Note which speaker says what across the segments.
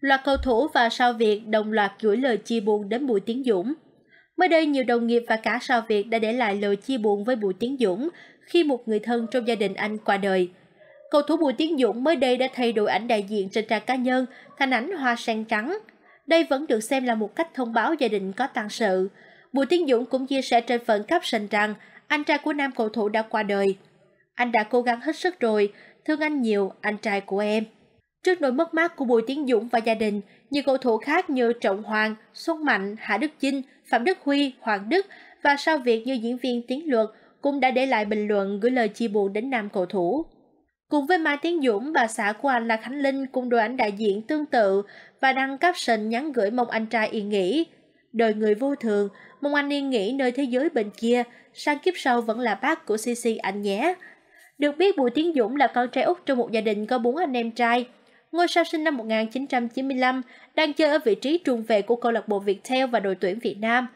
Speaker 1: Loạt cầu thủ và sao Việt đồng loạt gửi lời chia buồn đến Bùi Tiến Dũng. Mới đây, nhiều đồng nghiệp và cả sao Việt đã để lại lời chia buồn với Bùi Tiến Dũng khi một người thân trong gia đình anh qua đời. Cầu thủ Bùi Tiến Dũng mới đây đã thay đổi ảnh đại diện trên trang cá nhân thành ảnh hoa sen trắng. Đây vẫn được xem là một cách thông báo gia đình có tăng sự. Bùi Tiến Dũng cũng chia sẻ trên phần caption rằng anh trai của nam cầu thủ đã qua đời. Anh đã cố gắng hết sức rồi, thương anh nhiều, anh trai của em. Trước nỗi mất mát của Bùi Tiến Dũng và gia đình, nhiều cầu thủ khác như Trọng Hoàng, Xuân Mạnh, Hạ Đức Chinh, Phạm Đức Huy, Hoàng Đức và sau việc như diễn viên Tiến Luật cũng đã để lại bình luận gửi lời chia buồn đến nam cầu thủ. Cùng với Mai Tiến Dũng, bà xã của anh là Khánh Linh cùng đội ảnh đại diện tương tự và đăng caption nhắn gửi mong anh trai yên nghỉ. Đời người vô thường, mong anh yên nghỉ nơi thế giới bên kia, sang kiếp sau vẫn là bác của CC anh nhé. Được biết Bùi Tiến Dũng là con trai út trong một gia đình có bốn anh em trai, ngôi sao sinh năm 1995, đang chơi ở vị trí trung vệ của câu lạc bộ Viettel và đội tuyển Việt Nam.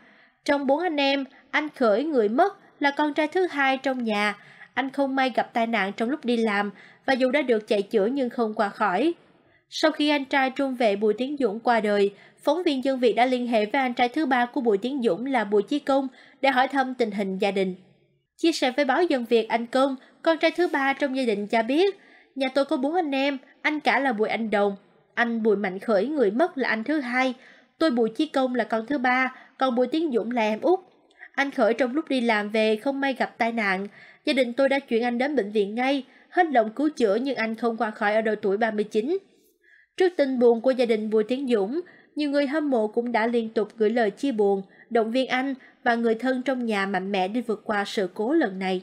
Speaker 1: Trong bốn anh em, anh Khởi người mất là con trai thứ hai trong nhà. Anh không may gặp tai nạn trong lúc đi làm và dù đã được chạy chữa nhưng không qua khỏi. Sau khi anh trai trung vệ Bùi Tiến Dũng qua đời, phóng viên dân Việt đã liên hệ với anh trai thứ ba của Bùi Tiến Dũng là Bùi Chí Công để hỏi thăm tình hình gia đình. Chia sẻ với báo dân Việt anh Công, con trai thứ ba trong gia đình cho biết Nhà tôi có bốn anh em, anh cả là Bùi Anh Đồng. Anh Bùi Mạnh Khởi người mất là anh thứ hai. Tôi Bùi Chí Công là con thứ ba, còn Bùi Tiến Dũng là em út. Anh Khởi trong lúc đi làm về không may gặp tai nạn. Gia đình tôi đã chuyển anh đến bệnh viện ngay, hết lòng cứu chữa nhưng anh không qua khỏi ở độ tuổi 39. Trước tin buồn của gia đình Bùi Tiến Dũng, nhiều người hâm mộ cũng đã liên tục gửi lời chia buồn, động viên anh và người thân trong nhà mạnh mẽ đi vượt qua sự cố lần này.